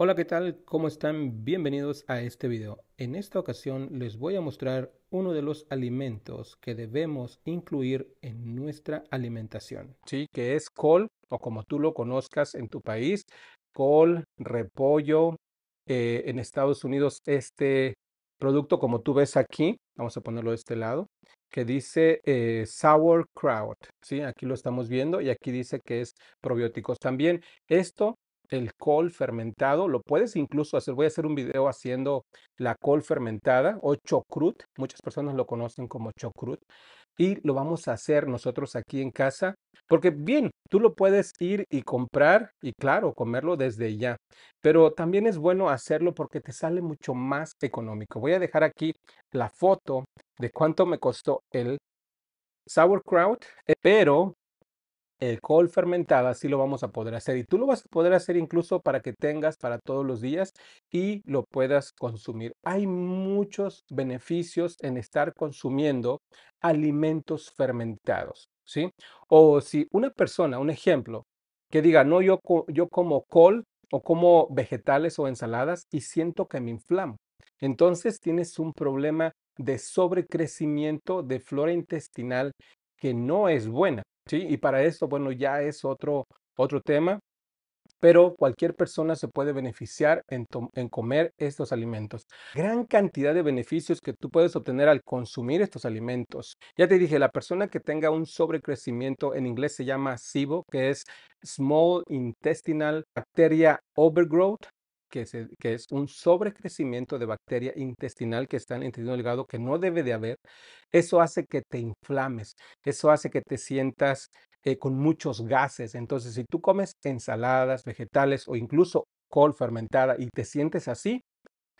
Hola, ¿qué tal? ¿Cómo están? Bienvenidos a este video. En esta ocasión les voy a mostrar uno de los alimentos que debemos incluir en nuestra alimentación. Sí, que es col o como tú lo conozcas en tu país, col, repollo. Eh, en Estados Unidos este producto como tú ves aquí, vamos a ponerlo de este lado, que dice eh, sauerkraut, ¿sí? Aquí lo estamos viendo y aquí dice que es probióticos también. Esto el col fermentado, lo puedes incluso hacer, voy a hacer un video haciendo la col fermentada o chocrut, muchas personas lo conocen como chocrut, y lo vamos a hacer nosotros aquí en casa, porque bien, tú lo puedes ir y comprar y claro, comerlo desde ya, pero también es bueno hacerlo porque te sale mucho más económico. Voy a dejar aquí la foto de cuánto me costó el sauerkraut, eh, pero el col fermentado, así lo vamos a poder hacer. Y tú lo vas a poder hacer incluso para que tengas para todos los días y lo puedas consumir. Hay muchos beneficios en estar consumiendo alimentos fermentados, ¿sí? O si una persona, un ejemplo, que diga, no, yo, yo como col o como vegetales o ensaladas y siento que me inflamo. Entonces tienes un problema de sobrecrecimiento de flora intestinal que no es buena. ¿sí? Y para esto, bueno, ya es otro, otro tema, pero cualquier persona se puede beneficiar en, en, comer estos alimentos. Gran cantidad de beneficios que tú puedes obtener al consumir estos alimentos. Ya te dije, la persona que tenga un sobrecrecimiento, en inglés se llama SIBO, que es Small Intestinal Bacteria Overgrowth, que, es un sobrecrecimiento de bacteria intestinal que está en el intestino delgado que no debe de haber, eso hace que te inflames, eso hace que te sientas eh, con muchos gases. Entonces, si tú comes ensaladas, vegetales o incluso col fermentada y te sientes así,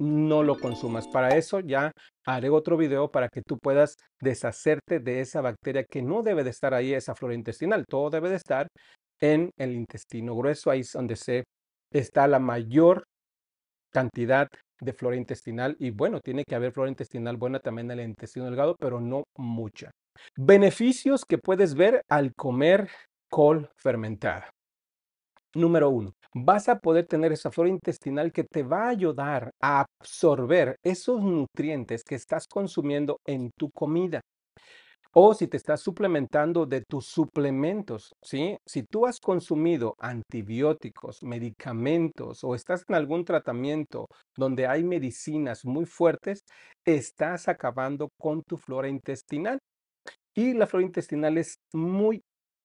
no lo consumas. Para eso ya haré otro video para que tú puedas deshacerte de esa bacteria que no debe de estar ahí, esa flora intestinal. Todo debe de estar en el intestino grueso, ahí es donde se está la mayor cantidad de flora intestinal y bueno, tiene que haber flora intestinal buena también en el intestino delgado, pero no mucha. Beneficios que puedes ver al comer col fermentada. Número uno, vas a poder tener esa flora intestinal que te va a ayudar a absorber esos nutrientes que estás consumiendo en tu comida o si te estás suplementando de tus suplementos, Si tú has consumido antibióticos, medicamentos o estás en algún tratamiento donde hay medicinas muy fuertes, estás acabando con tu flora intestinal. Y la flora intestinal es muy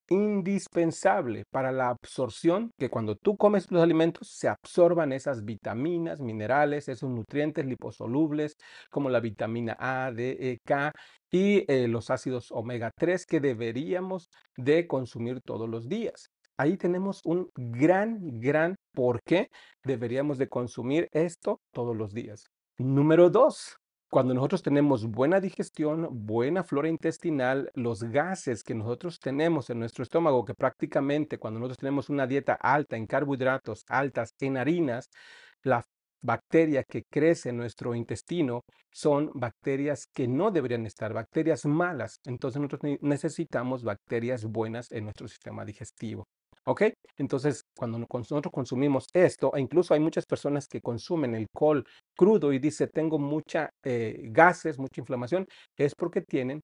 indispensable para la absorción, que cuando tú comes los alimentos se absorban esas vitaminas, minerales, esos nutrientes liposolubles como la vitamina A, D, E, K y eh, los ácidos omega 3 que deberíamos de consumir todos los días. Ahí tenemos un gran, gran por qué deberíamos de consumir esto todos los días. Número dos, cuando nosotros tenemos buena digestión, buena flora intestinal, los gases que nosotros tenemos en nuestro estómago, que prácticamente cuando nosotros tenemos una dieta alta en carbohidratos, altas en harinas, la bacteria que crece en nuestro intestino son bacterias que no deberían estar, bacterias malas. Entonces nosotros necesitamos bacterias buenas en nuestro sistema digestivo. ¿Ok? Entonces, cuando nosotros consumimos esto, e incluso hay muchas personas que consumen el col crudo y dice, tengo mucha eh, gases, mucha inflamación, es porque tienen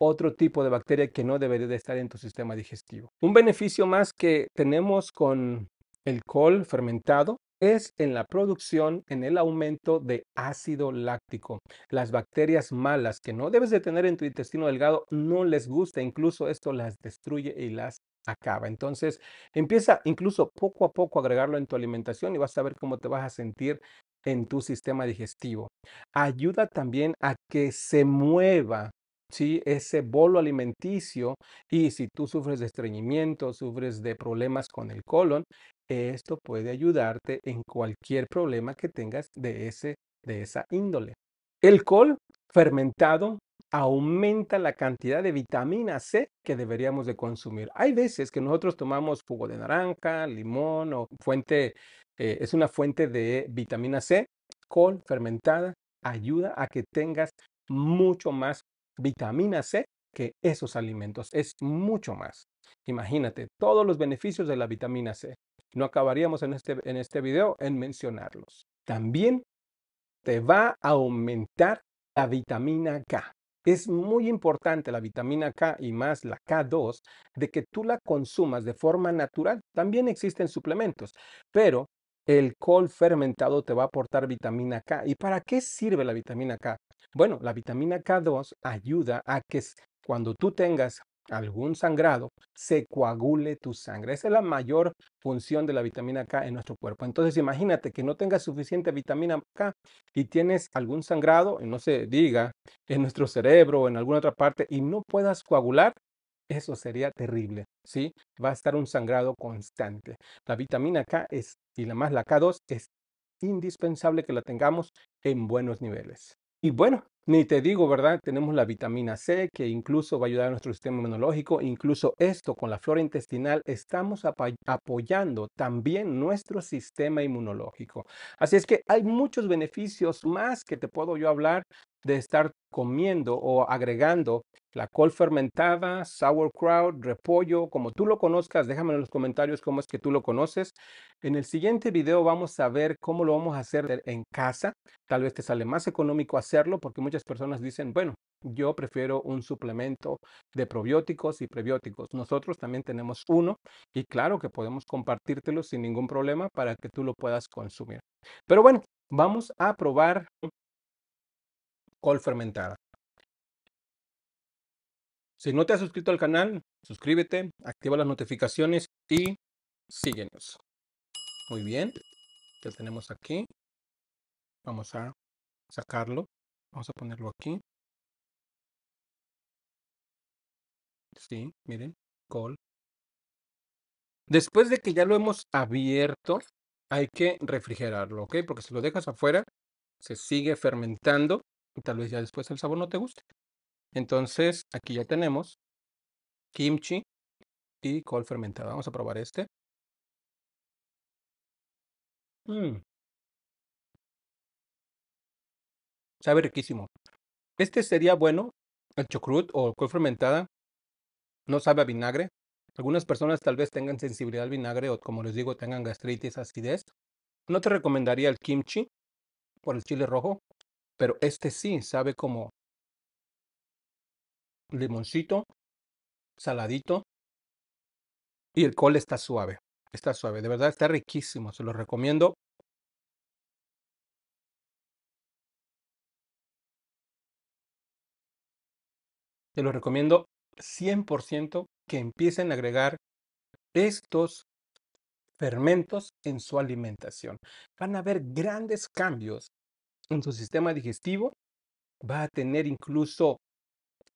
otro tipo de bacteria que no debería de estar en tu sistema digestivo. Un beneficio más que tenemos con el col fermentado es en la producción, en el aumento de ácido láctico. Las bacterias malas que no debes de tener en tu intestino delgado no les gusta, incluso esto las destruye y las acaba. Entonces, empieza incluso poco a poco a agregarlo en tu alimentación y vas a ver cómo te vas a sentir en tu sistema digestivo. Ayuda también a que se mueva ¿sí? ese bolo alimenticio y si tú sufres de estreñimiento, sufres de problemas con el colon, esto puede ayudarte en cualquier problema que tengas de, ese, de esa índole. El col fermentado aumenta la cantidad de vitamina C que deberíamos de consumir. Hay veces que nosotros tomamos jugo de naranja, limón o fuente, eh, es una fuente de vitamina C, col fermentada, ayuda a que tengas mucho más vitamina C que esos alimentos. Es mucho más. Imagínate todos los beneficios de la vitamina C. No acabaríamos en este, en este video en mencionarlos. También te va a aumentar la vitamina K. Es muy importante la vitamina K y más la K2 de que tú la consumas de forma natural. También existen suplementos, pero el col fermentado te va a aportar vitamina K. ¿Y para qué sirve la vitamina K? Bueno, la vitamina K2 ayuda a que cuando tú tengas algún sangrado, se coagule tu sangre. Esa es la mayor función de la vitamina K en nuestro cuerpo. Entonces, imagínate que no tengas suficiente vitamina K y tienes algún sangrado, no se diga, en nuestro cerebro o en alguna otra parte y no puedas coagular. Eso sería terrible, ¿sí? Va a estar un sangrado constante. La vitamina K es, y la más la K2 es indispensable que la tengamos en buenos niveles. Y bueno, ni te digo, ¿verdad? Tenemos la vitamina C que incluso va a ayudar a nuestro sistema inmunológico. Incluso esto con la flora intestinal estamos apoyando también nuestro sistema inmunológico. Así es que hay muchos beneficios más que te puedo yo hablar de estar comiendo o agregando la col fermentada, sauerkraut, repollo, como tú lo conozcas, déjame en los comentarios cómo es que tú lo conoces. En el siguiente video vamos a ver cómo lo vamos a hacer en casa. Tal vez te sale más económico hacerlo porque muchas personas dicen, bueno, yo prefiero un suplemento de probióticos y prebióticos. Nosotros también tenemos uno y claro que podemos compartírtelo sin ningún problema para que tú lo puedas consumir. Pero bueno, vamos a probar col fermentada. Si no te has suscrito al canal, suscríbete, activa las notificaciones y síguenos. Muy bien, ya tenemos aquí. Vamos a sacarlo. Vamos a ponerlo aquí. Sí, miren, col. Después de que ya lo hemos abierto, hay que refrigerarlo, ¿ok? Porque si lo dejas afuera, se sigue fermentando y tal vez ya después el sabor no te guste. Entonces, aquí ya tenemos kimchi y col fermentada. Vamos a probar este. Mm. Sabe riquísimo. Este sería bueno, el chocrut o col fermentada. No sabe a vinagre. Algunas personas tal vez tengan sensibilidad al vinagre o, como les digo, tengan gastritis, acidez. No te recomendaría el kimchi por el chile rojo pero este sí sabe como limoncito, saladito y el col está suave, está suave, de verdad está riquísimo, se lo recomiendo. Se lo recomiendo 100% que empiecen a agregar estos fermentos en su alimentación. Van a haber grandes cambios en su sistema digestivo, va a tener incluso,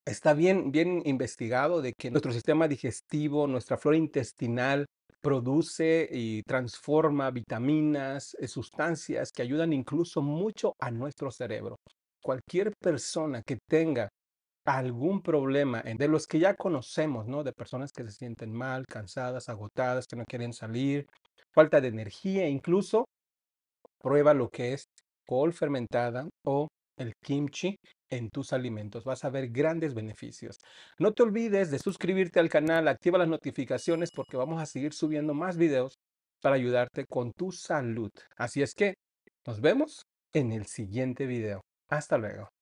está bien, bien investigado de que nuestro sistema digestivo, nuestra flora intestinal produce y transforma vitaminas, eh, sustancias que ayudan incluso mucho a nuestro cerebro. Cualquier persona que tenga algún problema de los que ya conocemos, ¿no? De personas que se sienten mal, cansadas, agotadas, que no quieren salir, falta de energía, incluso prueba lo que es col fermentada o el kimchi en tus alimentos. Vas a ver grandes beneficios. No te olvides de suscribirte al canal, activa las notificaciones porque vamos a seguir subiendo más videos para ayudarte con tu salud. Así es que nos vemos en el siguiente video. Hasta luego.